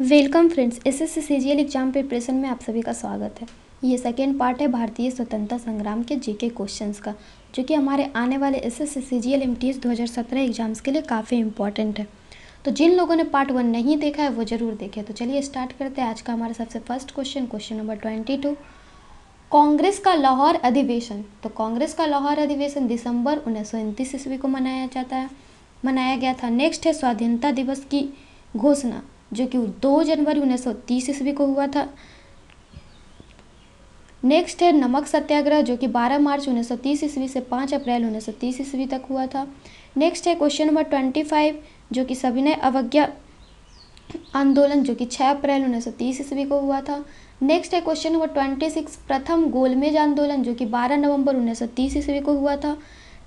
welcome friends S S C G L exam preparation में आप सभी का स्वागत है ये सेकेंड पार्ट है भारतीय स्वतंत्रता संग्राम के जीके क्वेश्चंस का जो कि हमारे आने वाले S S C G L M T S दो हज़ार सत्रह एग्जाम्स के लिए काफ़ी इंपॉर्टेंट है तो जिन लोगों ने पार्ट वन नहीं देखा है वो ज़रूर देखे तो चलिए स्टार्ट करते हैं आज का हमारा सबसे first question question number twenty two Congress का लाहौर अधिवेशन तो कांग्रेस का लाहौर अधिवेशन दिसंबर उन्नीस सौ ईस्वी को मनाया जाता है मनाया गया था नेक्स्ट है स्वाधीनता दिवस की घोषणा जो कि 2 जनवरी 1930 ईस्वी को हुआ था नेक्स्ट है नमक सत्याग्रह जो कि 12 मार्च 1930 ईस्वी से 5 अप्रैल 1930 ईस्वी तक हुआ था नेक्स्ट है क्वेश्चन नंबर 25 जो कि सविनय अवज्ञा आंदोलन जो कि 6 अप्रैल 1930 ईस्वी को हुआ था नेक्स्ट है क्वेश्चन नंबर 26 प्रथम गोलमेज आंदोलन जो कि 12 नवंबर 1930 ईस्वी को हुआ था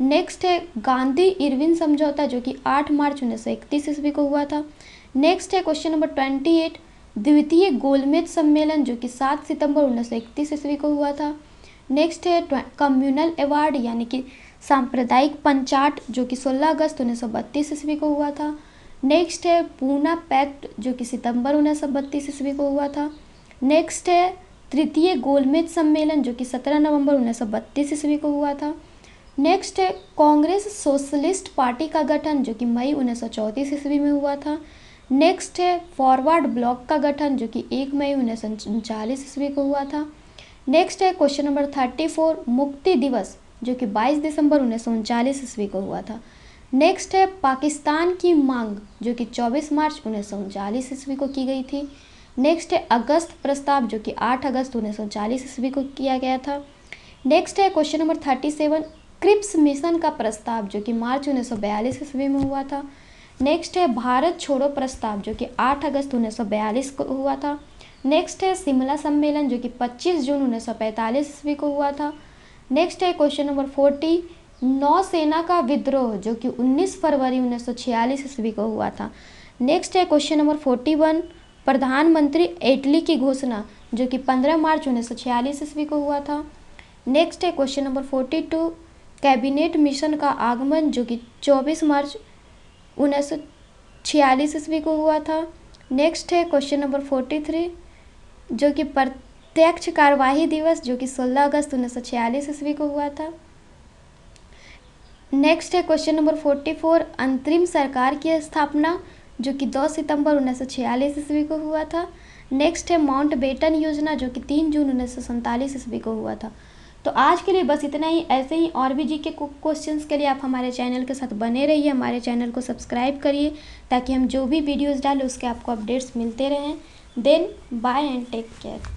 नेक्स्ट है गांधी इरविन समझौता जो कि 8 मार्च उन्नीस सौ इकतीस ईस्वी को हुआ था नेक्स्ट है क्वेश्चन नंबर ट्वेंटी एट द्वितीय गोलमेज सम्मेलन जो कि 7 सितंबर उन्नीस सौ इकतीस ईस्वी को हुआ था नेक्स्ट है कम्युनल अवार्ड यानी कि सांप्रदायिक पंचाट जो कि 16 अगस्त उन्नीस सौ बत्तीस ईस्वी को हुआ था नेक्स्ट है पूना पैक्ट जो कि सितंबर उन्नीस सौ बत्तीस ईस्वी को हुआ था नेक्स्ट है तृतीय गोलमेज सम्मेलन जो कि 17 नवंबर उन्नीस सौ बत्तीस ईस्वी को हुआ था नेक्स्ट है कांग्रेस सोशलिस्ट पार्टी का गठन जो कि मई उन्नीस ईस्वी में हुआ था नेक्स्ट है फॉरवर्ड ब्लॉक का गठन जो कि एक मई उन्नीस ईस्वी को हुआ था नेक्स्ट है क्वेश्चन नंबर थर्टी फोर मुक्ति दिवस जो कि 22 दिसंबर उन्नीस ईस्वी को हुआ था नेक्स्ट है पाकिस्तान की मांग जो कि 24 मार्च उन्नीस ईस्वी को की गई थी नेक्स्ट है अगस्त प्रस्ताव जो कि 8 अगस्त उन्नीस ईस्वी को किया गया था नेक्स्ट है question number thirty seven Cripps mission का प्रस्ताव जो कि मार्च उन्नीस बयालीस ईस्वी में हुआ था नेक्स्ट है भारत छोड़ो प्रस्ताव जो कि 8 अगस्त बयालीस को हुआ था नेक्स्ट है शिमला सम्मेलन जो कि 25 जून पैंतालीस ईस्वी को हुआ था नेक्स्ट है क्वेश्चन नंबर फोर्टी नौसेना का विद्रोह जो कि 19 फरवरी 1946 ईस्वी को हुआ था नेक्स्ट है क्वेश्चन नंबर 41 प्रधानमंत्री एटली की घोषणा जो कि 15 मार्च 1946 ईस्वी को हुआ था नेक्स्ट है क्वेश्चन नंबर 42 कैबिनेट मिशन का आगमन जो कि 24 मार्च उन्नीस छियालीस ईस्वी को हुआ था नेक्स्ट है क्वेश्चन नंबर फोर्टी थ्री जो कि प्रत्यक्ष कार्यवाही दिवस जो कि 16 अगस्त उन्नीस सौ छियालीस ईस्वी को हुआ था नेक्स्ट है क्वेश्चन नंबर फोर्टी फोर अंतरिम सरकार की स्थापना जो कि 2 सितंबर उन्नीस सौ छियालीस ईस्वी को हुआ था नेक्स्ट है माउंट बेटन योजना जो कि 3 जून उन्नीस सौ ईस्वी को हुआ था तो आज के लिए बस इतना ही ऐसे ही और भी जी के क्वेश्चंस के लिए आप हमारे चैनल के साथ बने रहिए हमारे चैनल को सब्सक्राइब करिए ताकि हम जो भी वीडियोस डालें उसके आपको अपडेट्स मिलते रहें then bye and take care